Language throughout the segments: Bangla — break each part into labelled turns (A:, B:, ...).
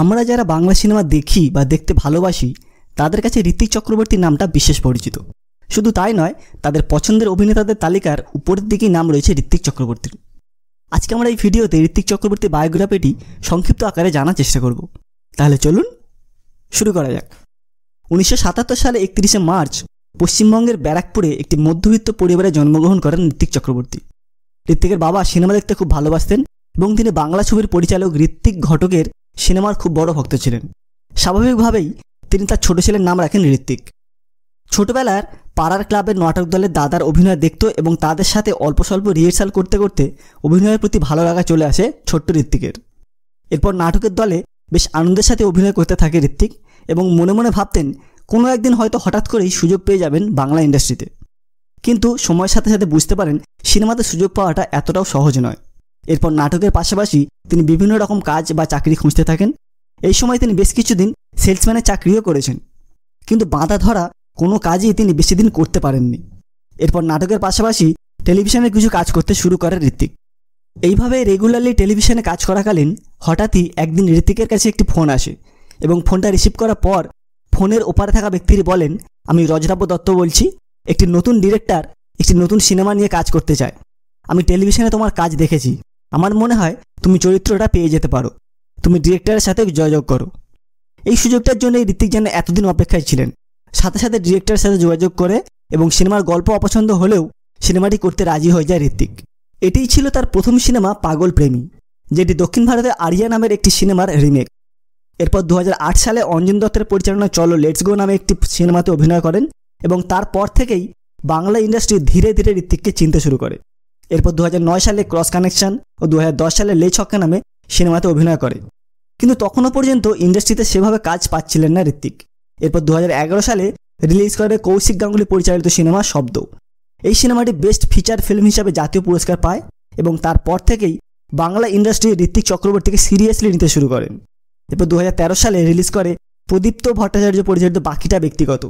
A: আমরা যারা বাংলা সিনেমা দেখি বা দেখতে ভালোবাসি তাদের কাছে ঋতিক চক্রবর্তীর নামটা বিশেষ পরিচিত শুধু তাই নয় তাদের পছন্দের অভিনেতাদের তালিকার উপরের দিকেই নাম রয়েছে ঋত্বিক চক্রবর্তীর আজকে আমরা এই ভিডিওতে ঋত্বিক চক্রবর্তীর বায়োগ্রাফিটি সংক্ষিপ্ত আকারে জানার চেষ্টা করব তাহলে চলুন শুরু করা যাক উনিশশো সালে একত্রিশে মার্চ পশ্চিমবঙ্গের ব্যারাকপুরে একটি মধ্যবিত্ত পরিবারে জন্মগ্রহণ করেন ঋত্বিক চক্রবর্তী ঋত্বিকের বাবা সিনেমা দেখতে খুব ভালোবাসতেন এবং তিনি বাংলা ছবির পরিচালক ঋত্বিক ঘটকের সিনেমার খুব বড় ভক্ত ছিলেন স্বাভাবিকভাবেই তিনি তার ছোট ছেলের নাম রাখেন ঋত্বিক ছোটবেলার পাড়ার ক্লাবের নাটক দলের দাদার অভিনয় দেখত এবং তাদের সাথে অল্প স্বল্প রিহার্সাল করতে করতে অভিনয়ের প্রতি ভালো লাগা চলে আসে ছোট্ট ঋত্বিকের এরপর নাটকের দলে বেশ আনন্দের সাথে অভিনয় করতে থাকে ঋত্বিক এবং মনে মনে ভাবতেন কোনো একদিন হয়তো হঠাৎ করেই সুযোগ পেয়ে যাবেন বাংলা ইন্ডাস্ট্রিতে কিন্তু সময়ের সাথে সাথে বুঝতে পারেন সিনেমাতে সুযোগ পাওয়াটা এতটাও সহজ নয় এরপর নাটকের পাশাপাশি তিনি বিভিন্ন রকম কাজ বা চাকরি খুঁজতে থাকেন এই সময় তিনি বেশ কিছুদিন সেলসম্যানের চাকরিও করেছেন কিন্তু বাঁধা ধরা কোনো কাজই তিনি বেশি দিন করতে পারেননি এরপর নাটকের পাশাপাশি টেলিভিশনে কিছু কাজ করতে শুরু করে ঋত্বিক এইভাবে রেগুলারলি টেলিভিশনে কাজ করাকালীন হঠাৎই একদিন ঋত্বিকের কাছে একটি ফোন আসে এবং ফোনটা রিসিভ করার পর ফোনের ওপারে থাকা ব্যক্তিটি বলেন আমি রজরাব্য দত্ত বলছি একটি নতুন ডিরেক্টর একটি নতুন সিনেমা নিয়ে কাজ করতে চায় আমি টেলিভিশনে তোমার কাজ দেখেছি আমার মনে হয় তুমি চরিত্রটা পেয়ে যেতে পারো তুমি ডিরেক্টরের সাথে যোগাযোগ করো এই সুযোগটার জন্যই ঋত্বিক যেন এতদিন অপেক্ষায় ছিলেন সাথে সাথে ডিরেক্টরের সাথে যোগাযোগ করে এবং সিনেমার গল্প অপছন্দ হলেও সিনেমাটি করতে রাজি হয়ে যায় ঋত্বিক এটিই ছিল তার প্রথম সিনেমা পাগল প্রেমী যেটি দক্ষিণ ভারতে আরিয়া নামের একটি সিনেমার রিমেক এরপর দু সালে অঞ্জন দত্তের পরিচালনা চলো লেটস গো নামে একটি সিনেমাতে অভিনয় করেন এবং তারপর থেকেই বাংলা ইন্ডাস্ট্রি ধীরে ধীরে ঋত্বিককে চিনতে শুরু করে এরপর দু সালে ক্রস কানেকশন ও দু সালে লে ছক্কা নামে সিনেমাতে অভিনয় করে কিন্তু তখনও পর্যন্ত ইন্ডাস্ট্রিতে সেভাবে কাজ পাচ্ছিলেন না ঋত্বিক এরপর দু সালে রিলিজ করে কৌশিক গাঙ্গুলি পরিচালিত সিনেমা শব্দ এই সিনেমাটি বেস্ট ফিচার ফিল্ম হিসাবে জাতীয় পুরস্কার পায় এবং তারপর থেকেই বাংলা ইন্ডাস্ট্রি ঋত্বিক চক্রবর্তীকে সিরিয়াসলি নিতে শুরু করেন এরপর দু সালে রিলিজ করে প্রদীপ্ত ভট্টাচার্য পরিচালিত বাকিটা ব্যক্তিগত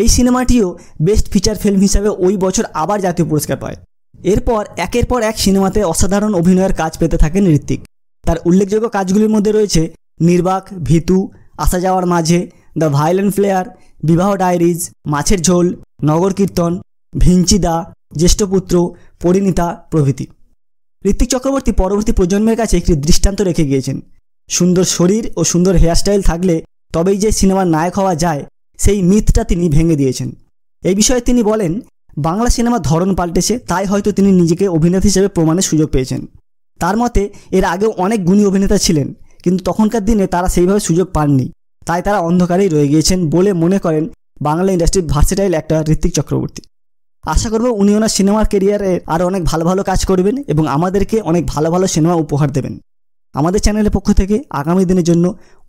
A: এই সিনেমাটিও বেস্ট ফিচার ফিল্ম হিসাবে ওই বছর আবার জাতীয় পুরস্কার পায় এরপর একের পর এক সিনেমাতে অসাধারণ অভিনয়ের কাজ পেতে থাকেন ঋত্বিক তার উল্লেখযোগ্য কাজগুলির মধ্যে রয়েছে নির্বাক ভিতু আসা যাওয়ার মাঝে the violent flare Bibaho diaries মাছের ঝোল নগর কীর্তন ভিঞ্চিদা জ্যেষ্ঠপুত্র পরিণীতা প্রভৃতি ঋত্বিক চক্রবর্তী পরবর্তী প্রজন্মের কাছে একটি দৃষ্টান্ত রেখে গিয়েছেন সুন্দর শরীর ও সুন্দর হেয়ারস্টাইল থাকলে তবেই যে সিনেমার নায়ক হওয়া যায় সেই মিথটা তিনি ভেঙে দিয়েছেন এই বিষয়ে তিনি বলেন বাংলা সিনেমার ধরন পাল্টেছে তাই হয়তো তিনি নিজেকে অভিনেতা হিসেবে প্রমাণের সুযোগ পেয়েছেন তার মতে এর আগেও অনেক গুণী অভিনেতা ছিলেন কিন্তু তখনকার দিনে তারা সেইভাবে সুযোগ পাননি তাই তারা অন্ধকারেই রয়ে গিয়েছেন বলে মনে করেন বাংলা ইন্ডাস্ট্রির ভার্সেটাইল একটা ঋত্বিক চক্রবর্তী আশা করব উনি ওনার সিনেমার কেরিয়ারে আরও অনেক ভালো ভালো কাজ করবেন এবং আমাদেরকে অনেক ভালো ভালো সিনেমা উপহার দেবেন আমাদের চ্যানেলের পক্ষ থেকে আগামী দিনের জন্য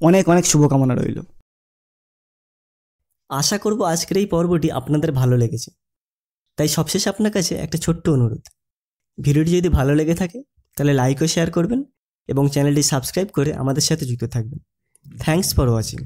A: অনেক অনেক শুভকামনা রইল আশা করব আজকের এই পর্বটি আপনাদের ভালো লেগেছে তাই সবশেষে আপনার কাছে একটা ছোট্ট অনুরোধ ভিডিওটি যদি ভালো লেগে থাকে তাহলে লাইক ও শেয়ার করবেন এবং চ্যানেলটি সাবস্ক্রাইব করে আমাদের সাথে যুক্ত থাকবেন থ্যাংকস ফর ওয়াচিং